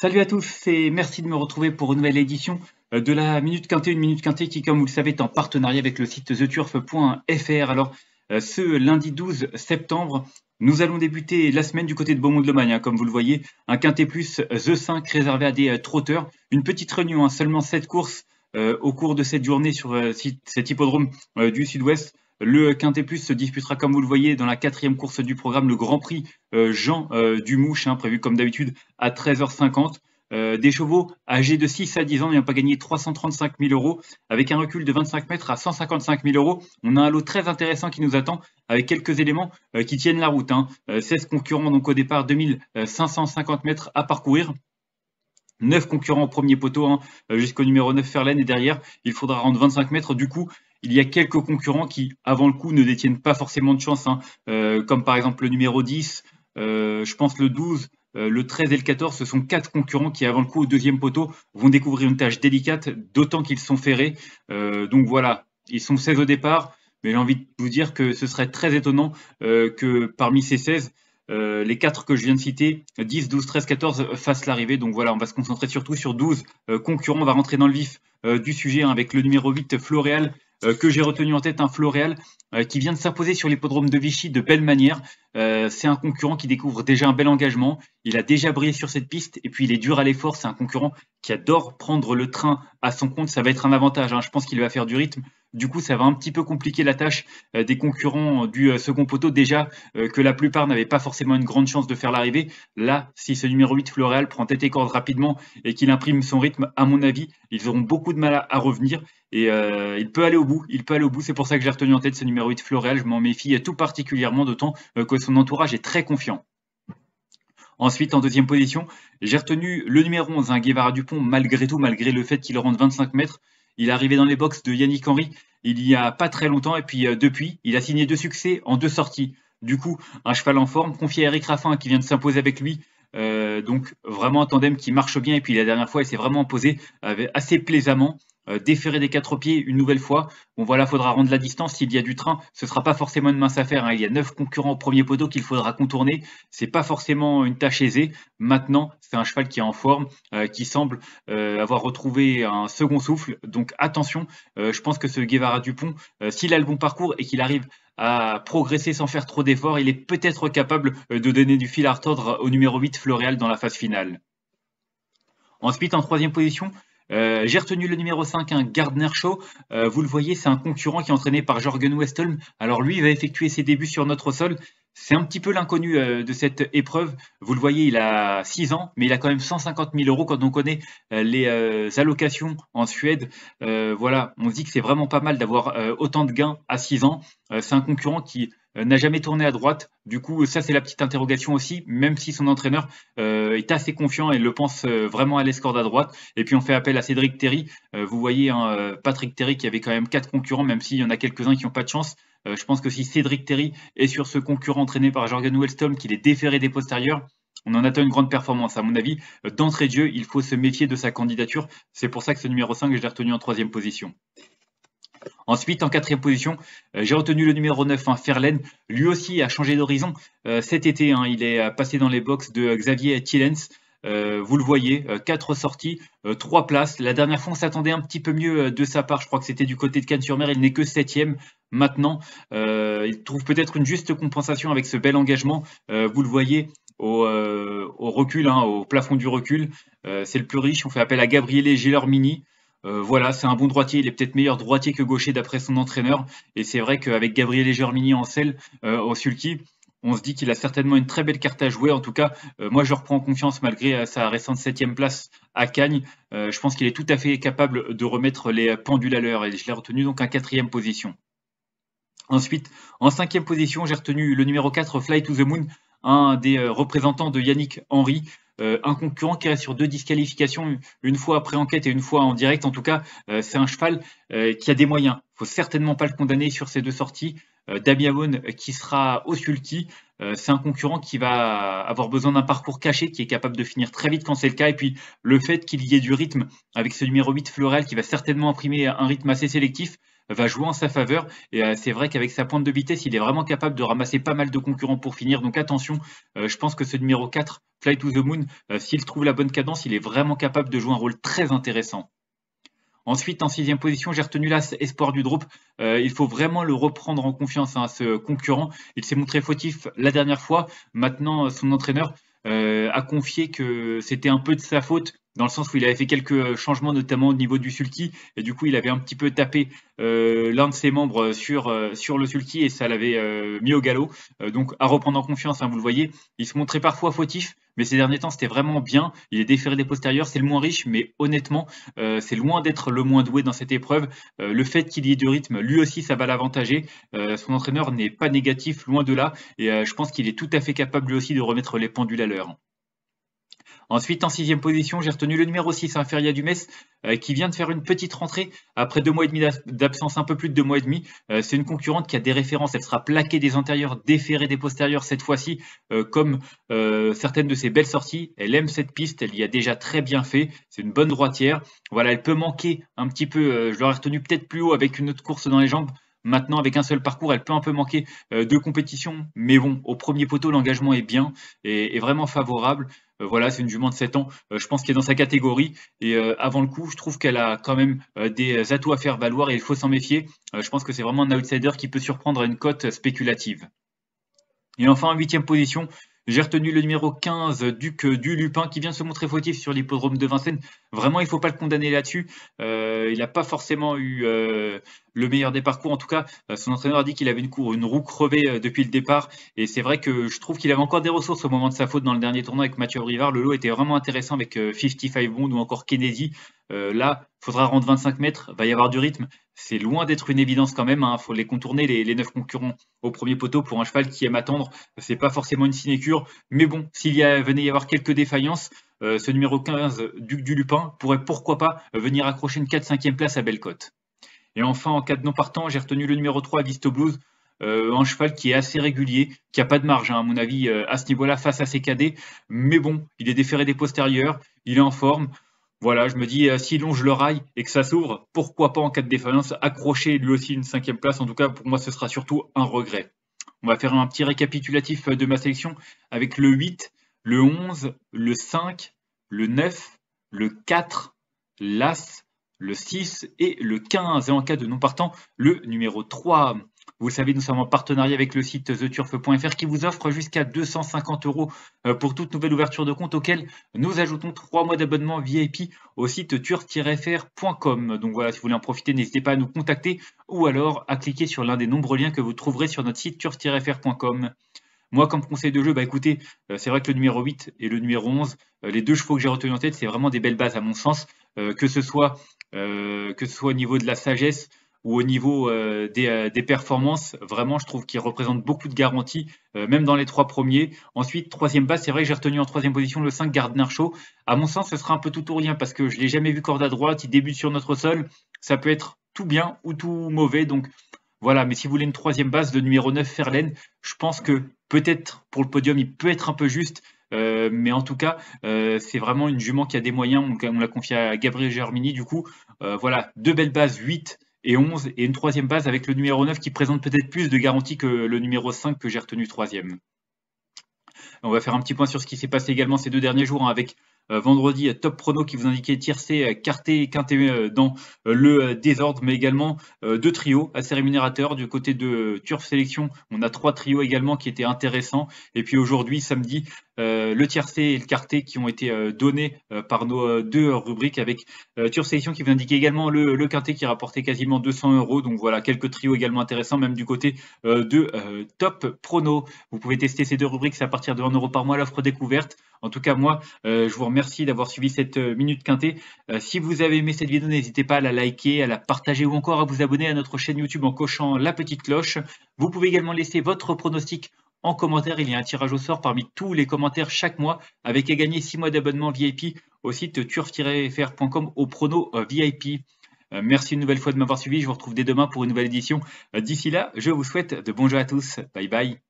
Salut à tous et merci de me retrouver pour une nouvelle édition euh, de la Minute Quintée, une Minute Quintée qui, comme vous le savez, est en partenariat avec le site theturf.fr. Alors, euh, ce lundi 12 septembre, nous allons débuter la semaine du côté de Beaumont de Lomagne, hein, comme vous le voyez, un Quintée plus euh, The 5 réservé à des trotteurs. Une petite réunion, hein, seulement 7 courses au cours de cette journée sur cet hippodrome du sud-ouest. Le Quintet Plus se disputera, comme vous le voyez, dans la quatrième course du programme, le Grand Prix euh, Jean euh, Dumouche, hein, prévu comme d'habitude à 13h50. des chevaux âgés de 6 à 10 ans n'ayant pas gagné 335 000 euros, avec un recul de 25 mètres à 155 000 euros. On a un lot très intéressant qui nous attend, avec quelques éléments euh, qui tiennent la route. 16 hein. concurrents donc au départ, 2550 mètres à parcourir. 9 concurrents au premier poteau, hein, jusqu'au numéro 9 Ferlaine, et derrière, il faudra rendre 25 mètres. Du coup, il y a quelques concurrents qui, avant le coup, ne détiennent pas forcément de chance, hein. euh, comme par exemple le numéro 10, euh, je pense le 12, euh, le 13 et le 14, ce sont quatre concurrents qui, avant le coup, au deuxième poteau, vont découvrir une tâche délicate, d'autant qu'ils sont ferrés. donc voilà, ils sont 16 au départ, mais j'ai envie de vous dire que ce serait très étonnant que parmi ces 16, les quatre que je viens de citer, 10, 12, 13, 14, fassent l'arrivée. Donc voilà, on va se concentrer surtout sur 12 concurrents. On va rentrer dans le vif du sujet hein, avec le numéro 8, Floréal, euh, que j'ai retenu en tête un Floréal euh, qui vient de s'imposer sur l'hippodrome de Vichy de belle manière. Euh, c'est un concurrent qui découvre déjà un bel engagement. Il a déjà brillé sur cette piste et puis il est dur à l'effort. C'est un concurrent qui adore prendre le train à son compte. Ça va être un avantage. Hein. Je pense qu'il va faire du rythme. Du coup, ça va un petit peu compliquer la tâche euh, des concurrents du euh, second poteau. Déjà euh, que la plupart n'avaient pas forcément une grande chance de faire l'arrivée. Là, si ce numéro 8 Floréal prend tête et corde rapidement et qu'il imprime son rythme, à mon avis, ils auront beaucoup de mal à revenir. Et il peut aller au bout, il peut aller au bout. C'est pour ça que j'ai retenu en tête ce numéro 8 Floréal. Je m'en méfie tout particulièrement, d'autant que son entourage est très confiant. Ensuite, en deuxième position, j'ai retenu le numéro 11, Guévara hein, Guevara Dupont, malgré tout, malgré le fait qu'il rentre 25 mètres. Il est arrivé dans les box de Yannick Henry il n'y a pas très longtemps et puis euh, depuis, il a signé deux succès en deux sorties. Du coup, un cheval en forme, confié à Eric Raffin qui vient de s'imposer avec lui. Euh, donc vraiment un tandem qui marche bien et puis la dernière fois, il s'est vraiment imposé euh, assez plaisamment. Euh, déférer des quatre pieds une nouvelle fois. Bon voilà, il faudra rendre la distance. S'il y a du train, ce sera pas forcément une mince affaire. Hein. Il y a neuf concurrents au premier poteau qu'il faudra contourner. C'est pas forcément une tâche aisée. Maintenant, c'est un cheval qui est en forme, euh, qui semble euh, avoir retrouvé un second souffle. Donc attention, je pense que ce Guevara Dupont, s'il a le bon parcours et qu'il arrive à progresser sans faire trop d'efforts, il est peut-être capable de donner du fil à retordre au numéro 8 Floréal dans la phase finale. Ensuite, en troisième position, euh, j'ai retenu le numéro 5, un Gardner Show. Euh, vous le voyez, c'est un concurrent qui est entraîné par Jorgen Westholm. Alors lui, il va effectuer ses débuts sur notre sol. C'est un petit peu l'inconnu euh, de cette épreuve. Vous le voyez, il a 6 ans, mais il a quand même 150 000 euros quand on connaît les allocations en Suède. voilà, on se dit que c'est vraiment pas mal d'avoir autant de gains à 6 ans. c'est un concurrent qui euh, n'a jamais tourné à droite. Du coup, ça c'est la petite interrogation aussi, même si son entraîneur euh, est assez confiant et le pense euh, vraiment à l'escorte à droite. Et puis on fait appel à Cédric Terry. vous voyez un hein, Patrick Terry qui avait quand même quatre concurrents, même s'il y en a quelques-uns qui n'ont pas de chance. je pense que si Cédric Terry est sur ce concurrent entraîné par Jorgen Wellstone, qu'il est déféré des postérieurs, on en attend une grande performance. À mon avis, d'entrée de jeu, il faut se méfier de sa candidature. C'est pour ça que ce numéro 5, je l'ai retenu en troisième position. Ensuite, en quatrième position, euh, j'ai retenu le numéro 9, hein, Lui aussi a changé d'horizon euh, cet été. Hein. il est euh, passé dans les box de Xavier Tillens. vous le voyez, 4 sorties, 3 places. La dernière fois, on s'attendait un petit peu mieux de sa part. Je crois que c'était du côté de Cannes-sur-Mer. Il n'est que septième maintenant. il trouve peut-être une juste compensation avec ce bel engagement. vous le voyez, au, recul, hein, au plafond du recul. c'est le plus riche. On fait appel à Gabriel Gabriele Mini. Euh, voilà, c'est un bon droitier. Il est peut-être meilleur droitier que gaucher d'après son entraîneur. Et c'est vrai qu'avec Gabriel Germini en selle euh, au sulky, on se dit qu'il a certainement une très belle carte à jouer. En tout cas, euh, moi, je reprends confiance malgré sa récente septième place à Cagnes. je pense qu'il est tout à fait capable de remettre les pendules à l'heure. Et je l'ai retenu donc en quatrième position. Ensuite, en cinquième position, j'ai retenu le numéro 4, Fly to the Moon, un des représentants de Yannick Henry. Euh, un concurrent qui reste sur deux disqualifications, une fois après enquête et une fois en direct, en tout cas, euh, c'est un cheval euh, qui a des moyens. il ne faut certainement pas le condamner sur ces deux sorties. Damiavone qui sera au sulky. c'est un concurrent qui va avoir besoin d'un parcours caché, qui est capable de finir très vite quand c'est le cas. Et puis le fait qu'il y ait du rythme avec ce numéro 8 Floral qui va certainement imprimer un rythme assez sélectif, va jouer en sa faveur. Et euh, c'est vrai qu'avec sa pointe de vitesse, il est vraiment capable de ramasser pas mal de concurrents pour finir. Donc attention, euh, je pense que ce numéro 4, Fly to the Moon, euh, s'il trouve la bonne cadence, il est vraiment capable de jouer un rôle très intéressant. Ensuite, en sixième position, j'ai retenu l'As Espoir du groupe. il faut vraiment le reprendre en confiance à hein, ce concurrent. Il s'est montré fautif la dernière fois. Maintenant, son entraîneur a confié que c'était un peu de sa faute dans le sens où il avait fait quelques changements, notamment au niveau du sulky, et du coup il avait un petit peu tapé euh, l'un de ses membres sur, euh, sur le sulky et ça l'avait euh, mis au galop. donc à reprendre en confiance, hein, vous le voyez, il se montrait parfois fautif, mais ces derniers temps c'était vraiment bien. Il est déféré des postérieurs, c'est le moins riche, mais honnêtement, c'est loin d'être le moins doué dans cette épreuve. le fait qu'il y ait du rythme, lui aussi ça va l'avantager. son entraîneur n'est pas négatif, loin de là, et je pense qu'il est tout à fait capable lui aussi de remettre les pendules à l'heure. Ensuite, en sixième position, j'ai retenu le numéro 6, Inferia hein, Feria Dumès, euh, qui vient de faire une petite rentrée après deux mois et demi d'absence, un peu plus de deux mois et demi. Euh, c'est une concurrente qui a des références. Elle sera plaquée des antérieurs, déférée des postérieurs cette fois-ci, euh, comme certaines de ses belles sorties. Elle aime cette piste, elle y a déjà très bien fait. C'est une bonne droitière. Voilà, elle peut manquer un petit peu. je l'aurais retenu peut-être plus haut avec une autre course dans les jambes. Maintenant, avec un seul parcours, elle peut un peu manquer euh, de compétition, mais bon, au premier poteau, l'engagement est bien et, vraiment favorable. Euh, voilà, c'est une jument de 7 ans, euh, je pense qu'elle est dans sa catégorie. Et avant le coup, je trouve qu'elle a quand même des atouts à faire valoir et il faut s'en méfier. Je pense que c'est vraiment un outsider qui peut surprendre à une cote spéculative. Et enfin, en huitième position, j'ai retenu le numéro 15, Duc du Lupin, qui vient se montrer fautif sur l'hippodrome de Vincennes. Vraiment, il ne faut pas le condamner là-dessus. Euh, il n'a pas forcément eu euh, le meilleur des parcours. En tout cas, euh, son entraîneur a dit qu'il avait une, une roue crevée depuis le départ. Et c'est vrai que je trouve qu'il avait encore des ressources au moment de sa faute dans le dernier tournoi avec Mathieu Rivard. Le lot était vraiment intéressant avec 55 Bond ou encore Kennedy. là, il faudra rendre 25 mètres, il va y avoir du rythme, c'est loin d'être une évidence quand même. Il hein. faut les contourner, les, les, neuf concurrents au premier poteau pour un cheval qui aime attendre. ce n'est pas forcément une sinecure, mais bon, s'il venait y avoir quelques défaillances, euh, ce numéro 15, Duc du Lupin, pourrait pourquoi pas venir accrocher une 4-5e place à Bellecote. Et enfin, en cas de non partant, j'ai retenu le numéro 3, Visto Blues, euh, un cheval qui est assez régulier, qui n'a pas de marge, hein, à mon avis, euh, à ce niveau-là, face à ses cadets. Mais bon, il est déféré des postérieurs, il est en forme. Voilà, je me dis, euh, si longe le rail et que ça s'ouvre, pourquoi pas en cas de défaillance accrocher lui aussi une cinquième place En tout cas, pour moi, ce sera surtout un regret. On va faire un petit récapitulatif euh, de ma sélection avec le 8, le 11, le 5, le 9, le 4, l'As, le 6 et le 15. Et en cas de non partant, le numéro 3. Vous savez, nous sommes en partenariat avec le site theturf.fr qui vous offre jusqu'à 250 euros euh, pour toute nouvelle ouverture de compte auquel nous ajoutons 3 mois d'abonnement VIP au site turf-fr.com. Donc voilà, si vous voulez en profiter, n'hésitez pas à nous contacter ou alors à cliquer sur l'un des nombreux liens que vous trouverez sur notre site turf-fr.com. Moi, comme conseil de jeu, bah écoutez, euh, c'est vrai que le numéro 8 et le numéro 11, euh, les deux chevaux que j'ai retenus en tête, c'est vraiment des belles bases à mon sens, que, ce soit, que ce soit au niveau de la sagesse, ou au niveau euh, euh, des, performances, vraiment, je trouve qu'il représente beaucoup de garanties, euh, même dans les trois premiers. Ensuite, troisième base, c'est vrai que j'ai retenu en troisième position le 5 Gardner Show. À mon sens, ce sera un peu tout ou rien parce que je ne l'ai jamais vu corde à droite. Il débute sur notre sol. Ça peut être tout bien ou tout mauvais. Donc voilà, mais si vous voulez une troisième base, de numéro 9, Ferlaine, je pense que peut-être pour le podium, il peut être un peu juste. mais en tout cas, c'est vraiment une jument qui a des moyens. On, l'a confié à Gabriel Germini. Du coup, voilà, deux belles bases, 8 et 11 et une troisième base avec le numéro 9 qui présente peut-être plus de garantie que le numéro 5 que j'ai retenu troisième. On va faire un petit point sur ce qui s'est passé également ces deux derniers jours hein, avec euh, vendredi euh, Top Prono qui vous indiquait tiercé, quarté euh, quinté dans le désordre, mais également deux trios assez rémunérateurs. Du côté de Turf Sélection, on a trois trios également qui étaient intéressants. Et puis aujourd'hui, samedi, euh, le tiercé et le quarté qui ont été euh, donnés euh, par nos deux rubriques avec Ture qui vous indique également le, le, qui rapportait quasiment 200 euros. Donc voilà, quelques trios également intéressants, même du côté de Top Prono. Vous pouvez tester ces deux rubriques, à partir de 1 euro par mois l'offre découverte. En tout cas, moi, je vous remercie d'avoir suivi cette minute quintée. si vous avez aimé cette vidéo, n'hésitez pas à la liker, à la partager ou encore à vous abonner à notre chaîne YouTube en cochant la petite cloche. Vous pouvez également laisser votre pronostic en commentaire, il y a un tirage au sort parmi tous les commentaires chaque mois avec à gagner 6 mois d'abonnement VIP au site turf-fr.com au prono euh, VIP. Euh, merci une nouvelle fois de m'avoir suivi. Je vous retrouve dès demain pour une nouvelle édition. Euh, d'ici là, je vous souhaite de bons jeux à tous. Bye bye.